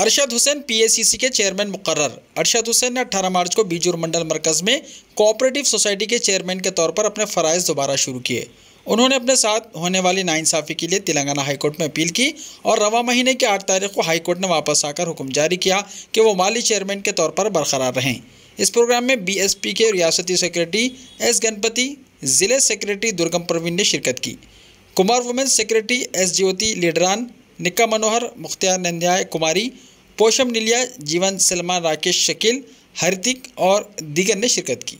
अरशद हुसैन पीएसीसी के चेयरमैन मुकर अरशद हुसैन ने 18 मार्च को बीजूर मंडल मरकज़ में कोऑपरेटिव सोसाइटी के चेयरमैन के तौर पर अपने फ़रज़ दोबारा शुरू किए उन्होंने अपने साथ होने वाली नाइंसाफ़ी के लिए तेलंगाना हाईकोर्ट में अपील की और रवा महीने की आठ तारीख को हाईकोर्ट ने वापस आकर हुक्म जारी किया कि वो माली चेयरमैन के तौर पर बरकरार रहें इस प्रोग्राम में बीएसपी के रियासती सेक्रेटरी एस गणपति ज़िले सेक्रेटरी दुर्गम प्रवीण ने शिरकत की Kumar women secretary S Jyoti लीडरान निक्का मनोहर मुख्तियार नंद्याय कुमारी पोशम निलिया जीवन सलमान राकेश शकील हरितिक और दीगर ने शिरकत की